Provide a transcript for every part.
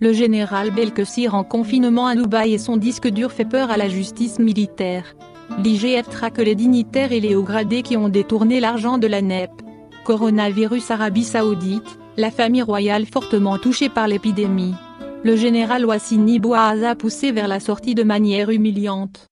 Le général Belkessir en confinement à Dubaï et son disque dur fait peur à la justice militaire. L'IGF traque les dignitaires et les hauts gradés qui ont détourné l'argent de la NEP. Coronavirus Arabie Saoudite, la famille royale fortement touchée par l'épidémie. Le général Wassini a poussé vers la sortie de manière humiliante.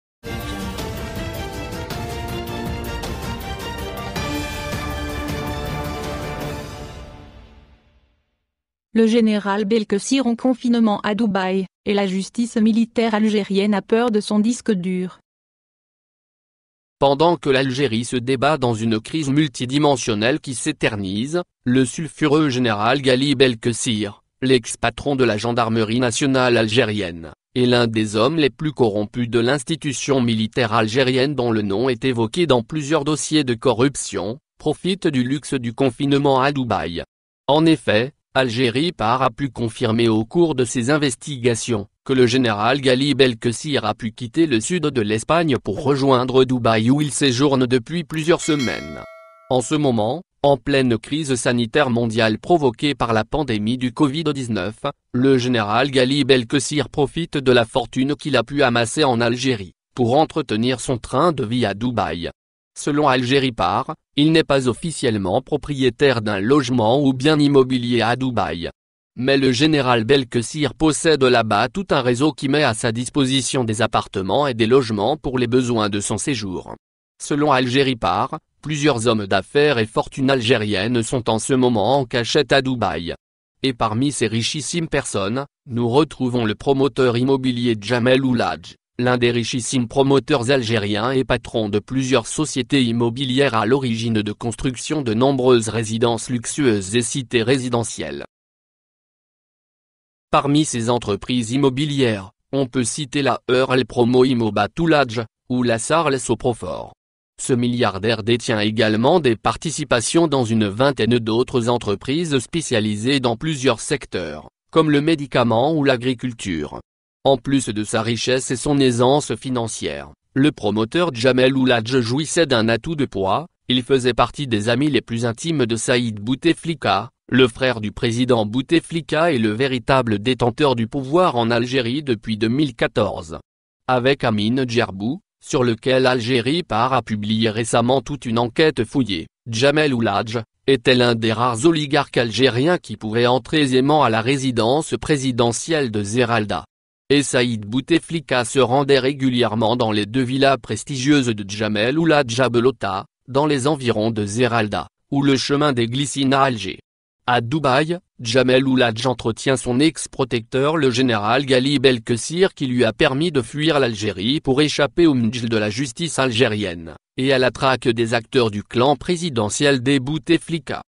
Le général Belkessir en confinement à Dubaï, et la justice militaire algérienne a peur de son disque dur. Pendant que l'Algérie se débat dans une crise multidimensionnelle qui s'éternise, le sulfureux général Ghali Belkessir, l'ex-patron de la gendarmerie nationale algérienne, et l'un des hommes les plus corrompus de l'institution militaire algérienne dont le nom est évoqué dans plusieurs dossiers de corruption, profite du luxe du confinement à Dubaï. En effet, Algérie par a pu confirmer au cours de ses investigations, que le général Gali Belkessir a pu quitter le sud de l'Espagne pour rejoindre Dubaï où il séjourne depuis plusieurs semaines. En ce moment, en pleine crise sanitaire mondiale provoquée par la pandémie du Covid-19, le général Gali Belkessir profite de la fortune qu'il a pu amasser en Algérie, pour entretenir son train de vie à Dubaï, Selon Algérie Par, il n'est pas officiellement propriétaire d'un logement ou bien immobilier à Dubaï. Mais le général Belkessir possède là-bas tout un réseau qui met à sa disposition des appartements et des logements pour les besoins de son séjour. Selon Algérie Par, plusieurs hommes d'affaires et fortunes algériennes sont en ce moment en cachette à Dubaï. Et parmi ces richissimes personnes, nous retrouvons le promoteur immobilier Jamel Ouladj l'un des richissimes promoteurs algériens et patron de plusieurs sociétés immobilières à l'origine de construction de nombreuses résidences luxueuses et cités résidentielles. Parmi ces entreprises immobilières, on peut citer la Earl Promo Imoba ou la Sarl Soprofort. Ce milliardaire détient également des participations dans une vingtaine d'autres entreprises spécialisées dans plusieurs secteurs, comme le médicament ou l'agriculture. En plus de sa richesse et son aisance financière, le promoteur Jamel Ouladj jouissait d'un atout de poids, il faisait partie des amis les plus intimes de Saïd Bouteflika, le frère du président Bouteflika et le véritable détenteur du pouvoir en Algérie depuis 2014. Avec Amine Djerbou, sur lequel Algérie part a publié récemment toute une enquête fouillée, Jamel Ouladj, était l'un des rares oligarques algériens qui pouvait entrer aisément à la résidence présidentielle de Zeralda et Saïd Bouteflika se rendait régulièrement dans les deux villas prestigieuses de Djamel ou la Djabelota, dans les environs de Zeralda, ou le chemin des Glycines à Alger. À Dubaï, Djamel Ouladj entretient son ex-protecteur le général Ghali Belkessir qui lui a permis de fuir l'Algérie pour échapper au Mjil de la justice algérienne, et à la traque des acteurs du clan présidentiel des Bouteflika.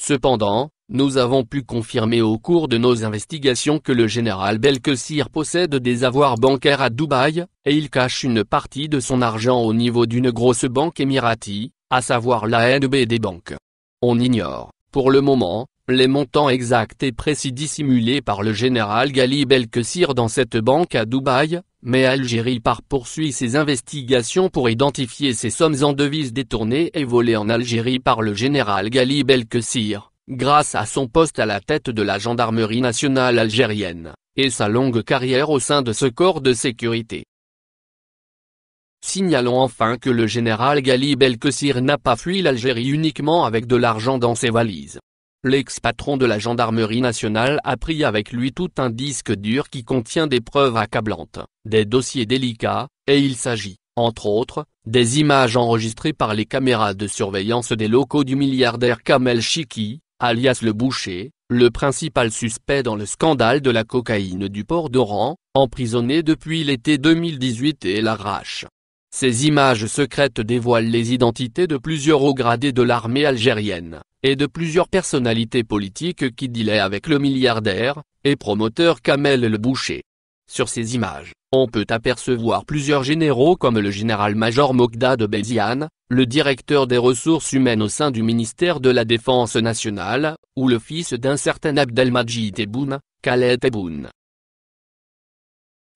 Cependant, nous avons pu confirmer au cours de nos investigations que le général Belkessir possède des avoirs bancaires à Dubaï, et il cache une partie de son argent au niveau d'une grosse banque émiratie, à savoir la NB des banques. On ignore, pour le moment, les montants exacts et précis dissimulés par le général Ghali Belkessir dans cette banque à Dubaï, mais Algérie par poursuit ses investigations pour identifier ces sommes en devises détournées et volées en Algérie par le général Ghali Belkessir grâce à son poste à la tête de la gendarmerie nationale algérienne, et sa longue carrière au sein de ce corps de sécurité. Signalons enfin que le général Gali Belkessir n'a pas fui l'Algérie uniquement avec de l'argent dans ses valises. L'ex-patron de la gendarmerie nationale a pris avec lui tout un disque dur qui contient des preuves accablantes, des dossiers délicats, et il s'agit, entre autres, des images enregistrées par les caméras de surveillance des locaux du milliardaire Kamel Chiki, alias le boucher, le principal suspect dans le scandale de la cocaïne du port d'Oran, emprisonné depuis l'été 2018 et l'arrache. Ces images secrètes dévoilent les identités de plusieurs hauts gradés de l'armée algérienne, et de plusieurs personnalités politiques qui dealaient avec le milliardaire, et promoteur Kamel le Boucher. Sur ces images, on peut apercevoir plusieurs généraux comme le général-major Mokda de le directeur des ressources humaines au sein du ministère de la Défense nationale, ou le fils d'un certain Abdelmajid Tebboune, Khaled Tebboune.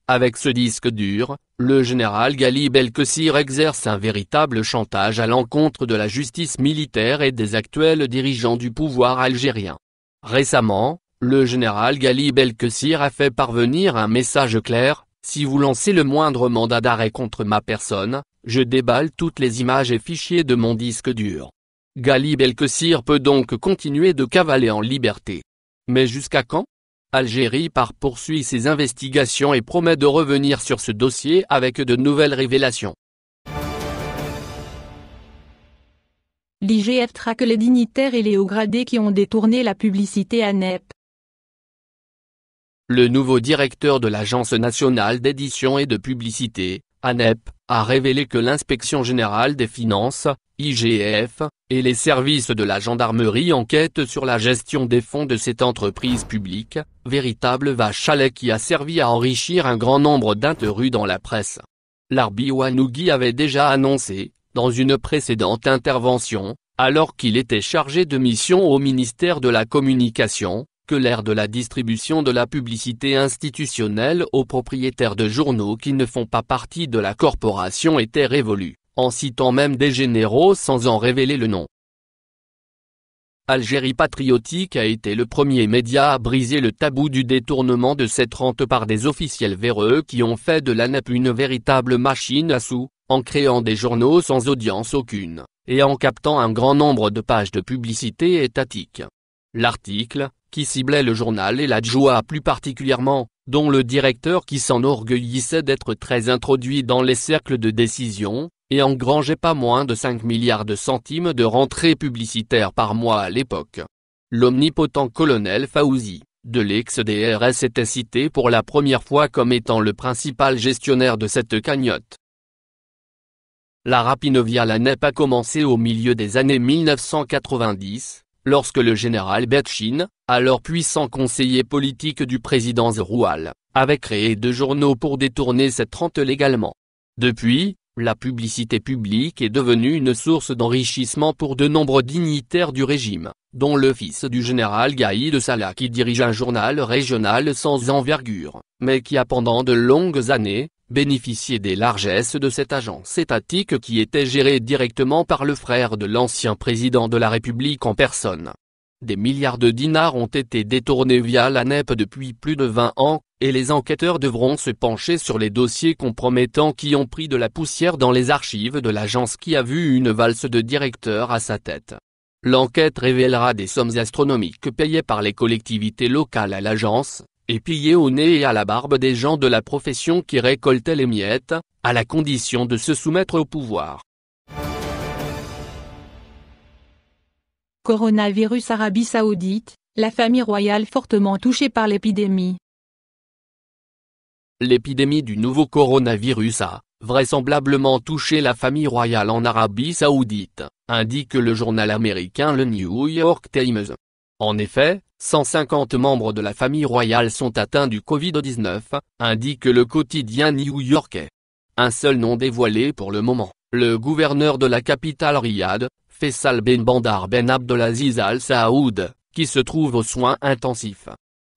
Avec ce disque dur, le général el Belkessir exerce un véritable chantage à l'encontre de la justice militaire et des actuels dirigeants du pouvoir algérien. Récemment, le général El-Kessir a fait parvenir un message clair, si vous lancez le moindre mandat d'arrêt contre ma personne, je déballe toutes les images et fichiers de mon disque dur. el Belkessir peut donc continuer de cavaler en liberté. Mais jusqu'à quand Algérie par poursuit ses investigations et promet de revenir sur ce dossier avec de nouvelles révélations. L'IGF traque les dignitaires et les hauts gradés qui ont détourné la publicité à NEP. Le nouveau directeur de l'Agence nationale d'édition et de publicité, ANEP, a révélé que l'inspection générale des finances, IGF, et les services de la gendarmerie enquêtent sur la gestion des fonds de cette entreprise publique, véritable vache à lait qui a servi à enrichir un grand nombre d'interrues dans la presse. Larbi Wanougi avait déjà annoncé, dans une précédente intervention, alors qu'il était chargé de mission au ministère de la Communication, l'ère de la distribution de la publicité institutionnelle aux propriétaires de journaux qui ne font pas partie de la corporation était révolue, en citant même des généraux sans en révéler le nom. Algérie Patriotique a été le premier média à briser le tabou du détournement de cette rente par des officiels véreux qui ont fait de l'ANAP une véritable machine à sous, en créant des journaux sans audience aucune, et en captant un grand nombre de pages de publicité étatique. L'article, qui ciblait le journal et la joie plus particulièrement, dont le directeur qui s'enorgueillissait d'être très introduit dans les cercles de décision, et engrangeait pas moins de 5 milliards de centimes de rentrées publicitaires par mois à l'époque. L'omnipotent colonel Fauzi, de l'ex-DRS était cité pour la première fois comme étant le principal gestionnaire de cette cagnotte. La la NEP pas commencé au milieu des années 1990, lorsque le général Betchin, alors puissant conseiller politique du président Zeroual, avait créé deux journaux pour détourner cette rente légalement. Depuis, la publicité publique est devenue une source d'enrichissement pour de nombreux dignitaires du régime, dont le fils du général Gaïd Salah qui dirige un journal régional sans envergure, mais qui a pendant de longues années, bénéficier des largesses de cette agence étatique qui était gérée directement par le frère de l'ancien président de la République en personne. Des milliards de dinars ont été détournés via la NEP depuis plus de 20 ans, et les enquêteurs devront se pencher sur les dossiers compromettants qui ont pris de la poussière dans les archives de l'agence qui a vu une valse de directeur à sa tête. L'enquête révélera des sommes astronomiques payées par les collectivités locales à l'agence, et pillé au nez et à la barbe des gens de la profession qui récoltaient les miettes, à la condition de se soumettre au pouvoir. Coronavirus Arabie Saoudite, la famille royale fortement touchée par l'épidémie. L'épidémie du nouveau coronavirus a, vraisemblablement touché la famille royale en Arabie Saoudite, indique le journal américain Le New York Times. En effet, 150 membres de la famille royale sont atteints du Covid-19, indique le quotidien new-yorkais. Un seul nom dévoilé pour le moment, le gouverneur de la capitale Riyad, Faisal Ben Bandar Ben Abdelaziz Al Saoud, qui se trouve aux soins intensifs.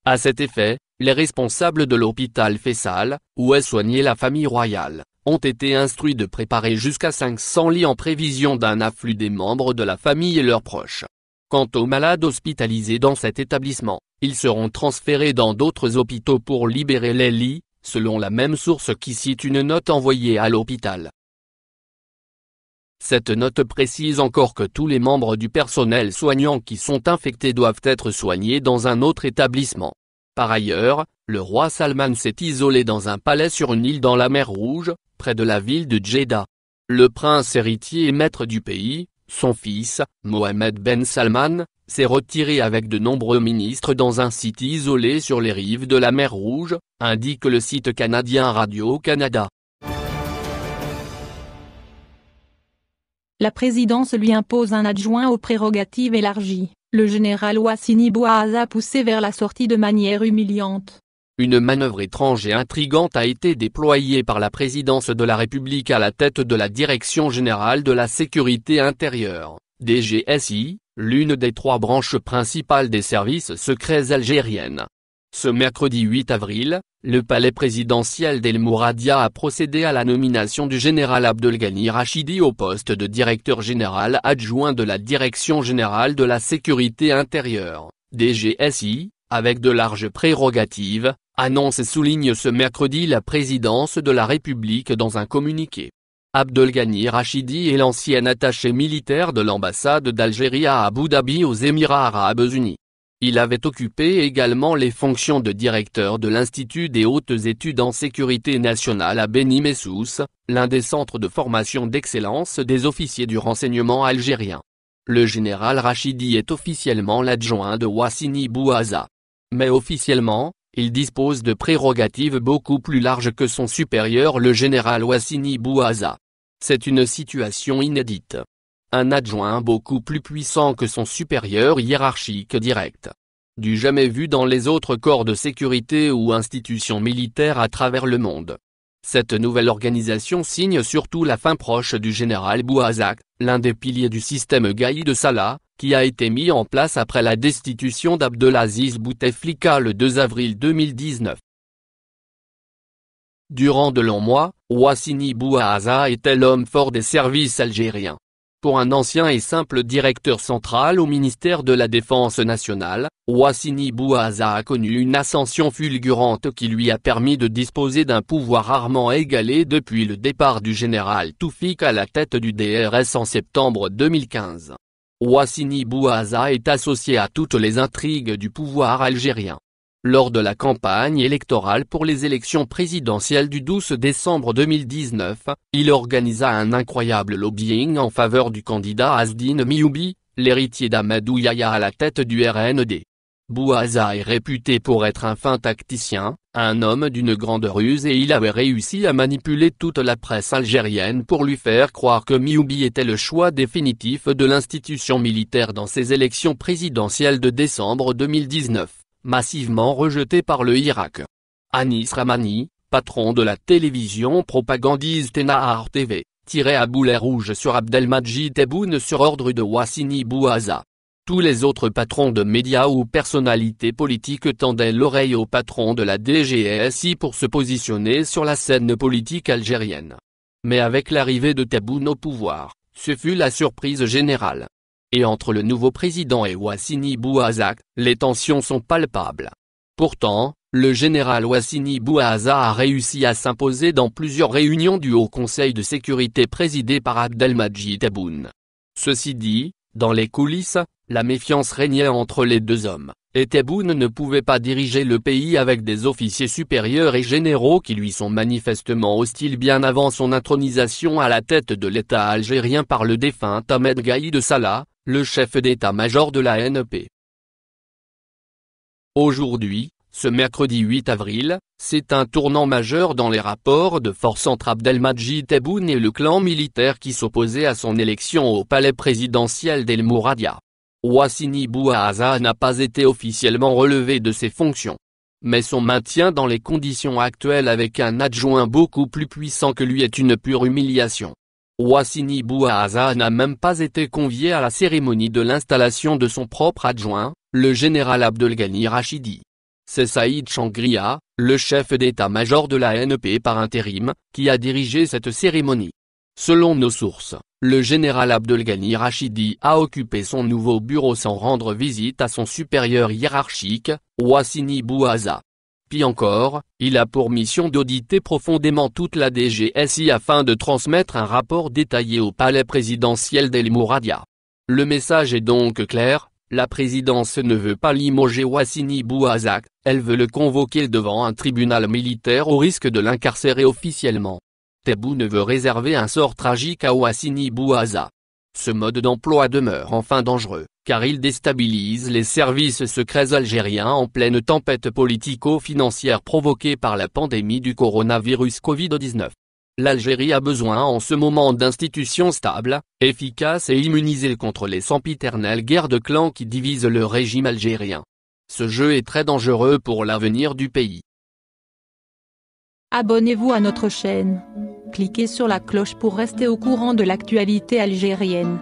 À cet effet, les responsables de l'hôpital Faisal, où est soignée la famille royale, ont été instruits de préparer jusqu'à 500 lits en prévision d'un afflux des membres de la famille et leurs proches. Quant aux malades hospitalisés dans cet établissement, ils seront transférés dans d'autres hôpitaux pour libérer les lits, selon la même source qui cite une note envoyée à l'hôpital. Cette note précise encore que tous les membres du personnel soignant qui sont infectés doivent être soignés dans un autre établissement. Par ailleurs, le roi Salman s'est isolé dans un palais sur une île dans la mer Rouge, près de la ville de Jeddah. Le prince héritier et maître du pays, son fils, Mohamed Ben Salman, s'est retiré avec de nombreux ministres dans un site isolé sur les rives de la mer Rouge, indique le site canadien Radio-Canada. La présidence lui impose un adjoint aux prérogatives élargies. Le général Wassini Bouaz a poussé vers la sortie de manière humiliante. Une manœuvre étrange et intrigante a été déployée par la présidence de la République à la tête de la Direction Générale de la Sécurité Intérieure, DGSI, l'une des trois branches principales des services secrets algériennes. Ce mercredi 8 avril, le palais présidentiel d'El Mouradia a procédé à la nomination du général Abdelghani Rachidi au poste de directeur général adjoint de la Direction Générale de la Sécurité Intérieure, DGSI, avec de larges prérogatives, annonce et souligne ce mercredi la présidence de la République dans un communiqué. Abdelghani Rachidi est l'ancien attaché militaire de l'ambassade d'Algérie à Abu Dhabi aux Émirats arabes unis. Il avait occupé également les fonctions de directeur de l'Institut des hautes études en sécurité nationale à Beni Messous, l'un des centres de formation d'excellence des officiers du renseignement algérien. Le général Rachidi est officiellement l'adjoint de Wassini Bouaza. Mais officiellement, il dispose de prérogatives beaucoup plus larges que son supérieur le général Wassini Bouaza. C'est une situation inédite. Un adjoint beaucoup plus puissant que son supérieur hiérarchique direct. Du jamais vu dans les autres corps de sécurité ou institutions militaires à travers le monde. Cette nouvelle organisation signe surtout la fin proche du général Bouazak, l'un des piliers du système Gaï de Salah, qui a été mis en place après la destitution d'Abdelaziz Bouteflika le 2 avril 2019. Durant de longs mois, Ouassini Bouaza était l'homme fort des services algériens. Pour un ancien et simple directeur central au ministère de la Défense nationale, Ouassini Bouaza a connu une ascension fulgurante qui lui a permis de disposer d'un pouvoir rarement égalé depuis le départ du général Toufik à la tête du DRS en septembre 2015. Ouassini Bouaza est associé à toutes les intrigues du pouvoir algérien. Lors de la campagne électorale pour les élections présidentielles du 12 décembre 2019, il organisa un incroyable lobbying en faveur du candidat Asdine Mioubi, l'héritier d'Amadou Yaya à la tête du RND. Bouaza est réputé pour être un fin tacticien, un homme d'une grande ruse et il avait réussi à manipuler toute la presse algérienne pour lui faire croire que Mioubi était le choix définitif de l'institution militaire dans ses élections présidentielles de décembre 2019, massivement rejeté par le Irak. Anis Ramani, patron de la télévision propagandiste Nahar TV, tirait à boulet rouge sur Abdelmajid Tebboune sur ordre de Wassini Bouaza, tous les autres patrons de médias ou personnalités politiques tendaient l'oreille au patron de la DGSI pour se positionner sur la scène politique algérienne. Mais avec l'arrivée de Taboune au pouvoir, ce fut la surprise générale. Et entre le nouveau président et Wassini Bouazak, les tensions sont palpables. Pourtant, le général Wassini Bouaza a réussi à s'imposer dans plusieurs réunions du Haut Conseil de sécurité présidé par Abdelmadjid Taboune. Ceci dit, dans les coulisses, la méfiance régnait entre les deux hommes, et Tebboune ne pouvait pas diriger le pays avec des officiers supérieurs et généraux qui lui sont manifestement hostiles bien avant son intronisation à la tête de l'État algérien par le défunt Ahmed Gaïd Salah, le chef d'état-major de la NP. E Aujourd'hui, ce mercredi 8 avril, c'est un tournant majeur dans les rapports de force entre Abdelmajid Tebboune et le clan militaire qui s'opposait à son élection au palais présidentiel d'El Mouradia. Wassini Bouaza n'a pas été officiellement relevé de ses fonctions. Mais son maintien dans les conditions actuelles avec un adjoint beaucoup plus puissant que lui est une pure humiliation. Wassini Bouaza n'a même pas été convié à la cérémonie de l'installation de son propre adjoint, le général Abdelghani Rachidi. C'est Saïd Changria, le chef d'état-major de la NP par intérim, qui a dirigé cette cérémonie. Selon nos sources, le général Abdelghani Rachidi a occupé son nouveau bureau sans rendre visite à son supérieur hiérarchique, Wassini Bouaza. Puis encore, il a pour mission d'auditer profondément toute la DGSI afin de transmettre un rapport détaillé au palais présidentiel d'El Mouradia. Le message est donc clair, la présidence ne veut pas limoger Wassini Bouazak, elle veut le convoquer devant un tribunal militaire au risque de l'incarcérer officiellement. ne veut réserver un sort tragique à Wassini Bouaza. Ce mode d'emploi demeure enfin dangereux, car il déstabilise les services secrets algériens en pleine tempête politico-financière provoquée par la pandémie du coronavirus Covid-19. L'Algérie a besoin en ce moment d'institutions stables, efficaces et immunisées contre les sempiternelles guerres de clans qui divisent le régime algérien. Ce jeu est très dangereux pour l'avenir du pays. Abonnez-vous à notre chaîne. Cliquez sur la cloche pour rester au courant de l'actualité algérienne.